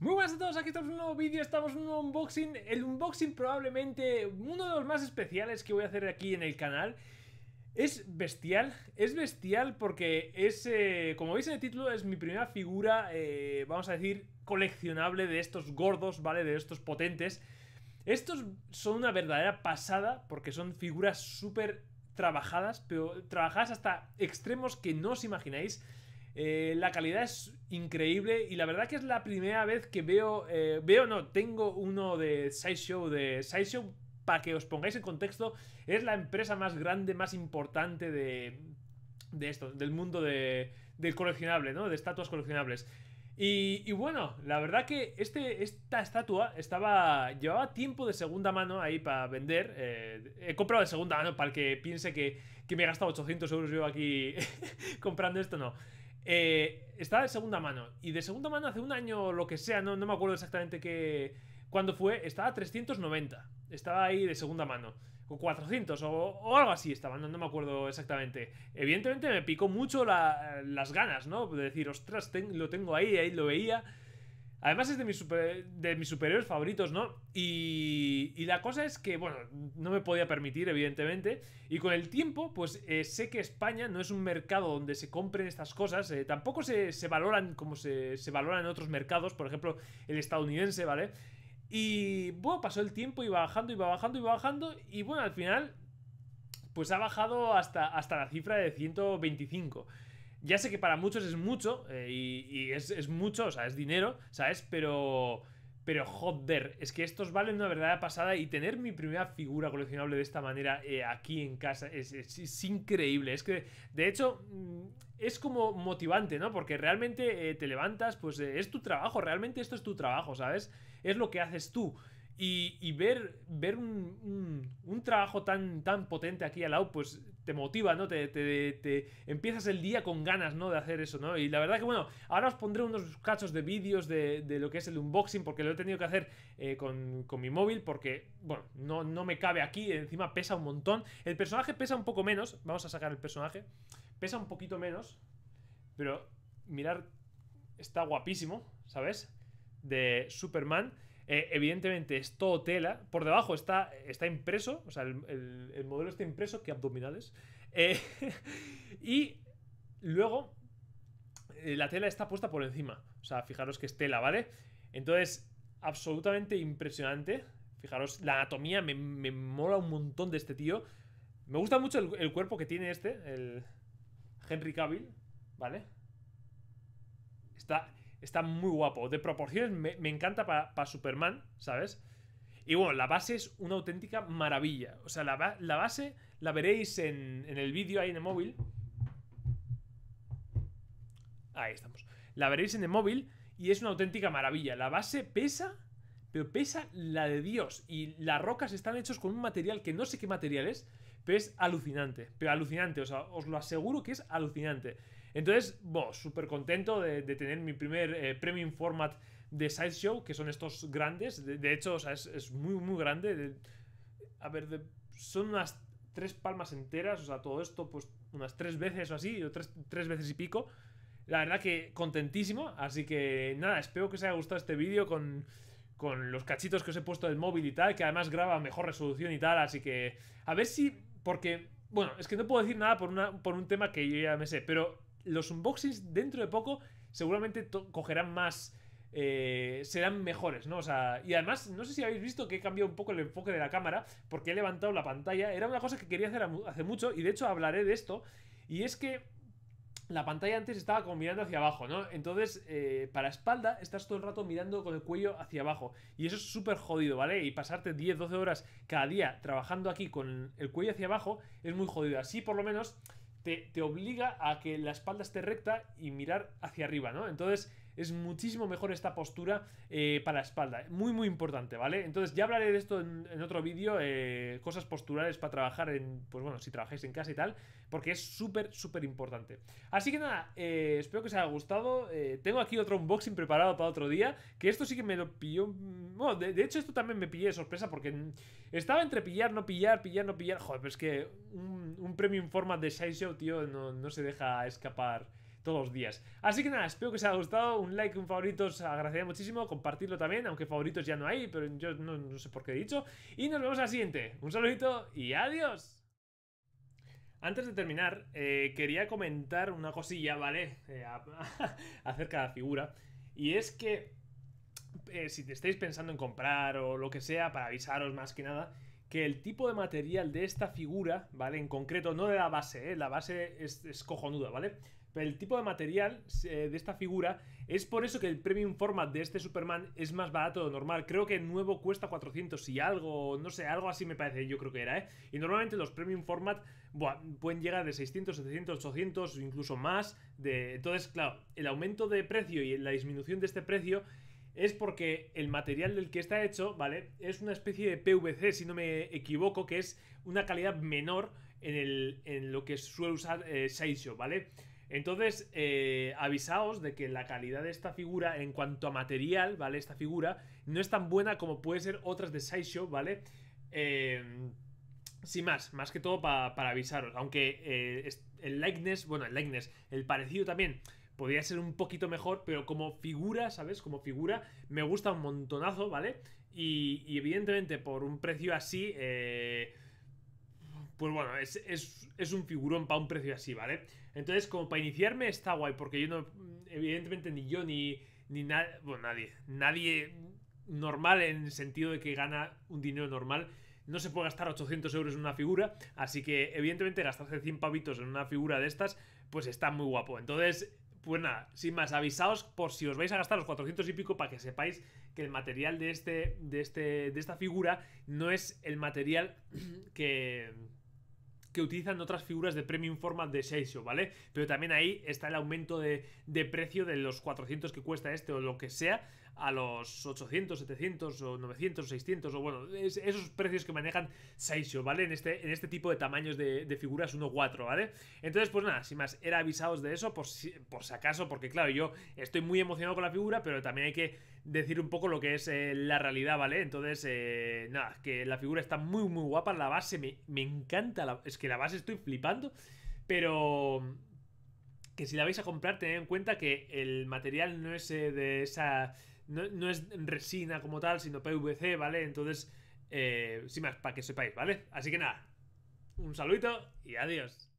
Muy buenas a todos, aquí estamos en un nuevo vídeo, estamos en un unboxing El unboxing probablemente uno de los más especiales que voy a hacer aquí en el canal Es bestial, es bestial porque es, eh, como veis en el título, es mi primera figura, eh, vamos a decir, coleccionable de estos gordos, ¿vale? De estos potentes Estos son una verdadera pasada porque son figuras súper trabajadas, pero trabajadas hasta extremos que no os imagináis eh, la calidad es increíble y la verdad que es la primera vez que veo, eh, veo no, tengo uno de Sideshow, de Sideshow, para que os pongáis en contexto, es la empresa más grande, más importante de, de esto, del mundo de, del coleccionable, ¿no? De estatuas coleccionables. Y, bueno, la verdad que este, esta estatua estaba. Llevaba tiempo de segunda mano ahí para vender. Eh, he comprado de segunda mano para el que piense que, que me he gastado 800 euros yo aquí comprando esto, no. Eh, estaba de segunda mano. Y de segunda mano hace un año o lo que sea, no, no me acuerdo exactamente qué, cuándo fue, estaba 390. Estaba ahí de segunda mano. O 400 o, o algo así estaba, no, me acuerdo exactamente. Evidentemente me picó mucho las ganas, ¿no? De decir, ostras, lo tengo ahí, ahí lo veía. Además es de mis, superiores favoritos, ¿no? Y, la cosa es que, bueno, no me podía permitir, evidentemente. Y con el tiempo, pues eh, sé que España no es un mercado donde se compren estas cosas. Eh, tampoco se, valoran como se, valoran en otros mercados, por ejemplo, el estadounidense, ¿vale? Y, bueno, pasó el tiempo, y bajando, iba bajando, iba bajando. Y, bueno, al final, pues ha bajado hasta, hasta la cifra de 125. Ya sé que para muchos es mucho eh, y, es, mucho, o sea, es dinero, ¿sabes? Pero, pero joder, es que estos valen una verdadera pasada y tener mi primera figura coleccionable de esta manera eh, aquí en casa es, increíble. Es que, de hecho, mm, es como motivante, ¿no? Porque realmente eh, te levantas, pues es tu trabajo, realmente esto es tu trabajo, ¿sabes? Es lo que haces tú. Y, ver, ver un, trabajo tan, tan potente aquí al lado, pues te motiva, ¿no? Te, empiezas el día con ganas, ¿no? De hacer eso, ¿no? Y la verdad que, bueno, ahora os pondré unos cachos de vídeos de, lo que es el unboxing, porque lo he tenido que hacer eh, con, mi móvil, porque, bueno, no, no me cabe aquí, encima pesa un montón. El personaje pesa un poco menos, vamos a sacar el personaje, pesa un poquito menos, pero mirar, está guapísimo, ¿sabes? De Superman. Eh, evidentemente es todo tela. Por debajo está, está impreso, o sea, el, modelo está impreso, ¡Qué abdominales. Eh, y luego eh, la tela está puesta por encima. O sea, fijaros que es tela, ¿vale? Entonces, absolutamente impresionante. Fijaros, la anatomía me, mola un montón de este tío. Me gusta mucho el cuerpo que tiene este, el Henry Cavill, ¿vale? Está, está muy guapo. De proporciones me, encanta para Superman, ¿sabes? Y bueno, la base es una auténtica maravilla. O sea, la, base la veréis en, en el vídeo ahí en el móvil. Ahí estamos. La veréis en el móvil y es una auténtica maravilla. La base pesa, pero pesa la de Dios. Y las rocas están hechas con un material que no sé qué material es, pero es alucinante. Pero alucinante, o sea, os lo aseguro que es alucinante. Entonces, bueno, súper contento de, tener mi primer eh, premium format de Sideshow, que son estos grandes. De, hecho, o sea, es, muy, muy grande. a ver, son unas tres palmas enteras, o sea, todo esto, pues unas tres veces o así, o tres, veces y pico. La verdad que contentísimo, así que nada, espero que os haya gustado este vídeo con, con los cachitos que os he puesto del móvil y tal, que además graba mejor resolución y tal, así que a ver si, porque, bueno, es que no puedo decir nada por, una, por un tema que yo ya me sé, pero los unboxings dentro de poco seguramente cogerán más... Eh, serán mejores, ¿no? O sea, y además, no sé si habéis visto que he cambiado un poco el enfoque de la cámara, porque he levantado la pantalla. Era una cosa que quería hacer hace mucho, y de hecho hablaré de esto. Y es que la pantalla antes estaba como mirando hacia abajo, ¿no? Entonces, eh, para espalda, estás todo el rato mirando con el cuello hacia abajo. Y eso es súper jodido, ¿vale? Y pasarte 10, 12 horas cada día trabajando aquí con el cuello hacia abajo es muy jodido. Así, por lo menos te, obliga a que la espalda esté recta y mirar hacia arriba, ¿no? Entonces, es muchísimo mejor esta postura eh, para la espalda. Muy, muy importante, ¿vale? Entonces ya hablaré de esto en, otro vídeo, eh, cosas posturales para trabajar en, pues bueno, si trabajáis en casa y tal, porque es súper, súper importante. Así que nada, eh, espero que os haya gustado. tengo aquí otro unboxing preparado para otro día, que esto sí que me lo pilló... Mm, bueno, de, hecho esto también me pillé de sorpresa porque estaba entre pillar, no pillar, pillar, no pillar. Joder, pero es que un, premium format de SciShow, tío, no, no se deja escapar todos los días. Así que nada, espero que os haya gustado. Un like, un favorito, os agradecería muchísimo. Compartirlo también, aunque favoritos ya no hay, pero yo no, sé por qué he dicho. Y nos vemos al siguiente. Un saludito y adiós. Antes de terminar, eh, quería comentar una cosilla, ¿vale? Eh, acerca de la figura. Y es que eh, si te estáis pensando en comprar o lo que sea, para avisaros más que nada, que el tipo de material de esta figura, ¿vale? En concreto, no de la base, ¿eh? La base es, es cojonuda, ¿vale? Pero el tipo de material eh, de esta figura es por eso que el premium format de este Superman es más barato de lo normal. Creo que el nuevo cuesta 400 y algo, no sé, algo así me parece, yo creo que era, ¿eh? Y normalmente los premium format buah, pueden llegar de 600, 700, 800, incluso más. Entonces, claro, el aumento de precio y la disminución de este precio es porque el material del que está hecho, ¿vale? Es una especie de PVC, si no me equivoco, que es una calidad menor en, lo que suele usar eh, Sideshow, ¿vale? Entonces, eh, avisaos de que la calidad de esta figura, en cuanto a material, ¿vale? Esta figura no es tan buena como puede ser otras de Sideshow, ¿vale? Em, sin más, más que todo para avisaros. Aunque eh, el likeness, bueno, el likeness, el parecido también podría ser un poquito mejor, pero como figura, ¿sabes? Como figura, me gusta un montonazo, ¿vale? Y, evidentemente, por un precio así, eh pues bueno, es, un figurón para un precio así, ¿vale? Entonces, como para iniciarme está guay, porque yo no, evidentemente ni yo ni, ni nadie, bueno, nadie, nadie normal en el sentido de que gana un dinero normal, no se puede gastar 800 euros en una figura, así que evidentemente gastarse 100 pavitos en una figura de estas, pues está muy guapo. Entonces, pues nada, sin más, avisaos por si os vais a gastar los 400 y pico para que sepáis que el material de, este, de, este, de esta figura no es el material que que utilizan otras figuras de Premium Format de Seisho, ¿vale? Pero también ahí está el aumento de, de precio de los 400 que cuesta este o lo que sea a los 800, 700 o 900, 600 o bueno, esos precios que manejan Saisho, ¿vale? En este, en este tipo de tamaños de, figuras 1-4, ¿vale? Entonces, pues nada, sin más, era avisados de eso por si, por si acaso, porque claro, yo estoy muy emocionado con la figura, pero también hay que decir un poco lo que es eh, la realidad, ¿vale? Entonces, eh, nada, que la figura está muy, muy guapa, la base me, encanta, es que la base estoy flipando, pero que si la vais a comprar, tened en cuenta que el material no es eh, de esa no, es resina como tal, sino PVC, ¿vale? Entonces, eh, sin más, para que sepáis, ¿vale? Así que nada, un saludito y adiós.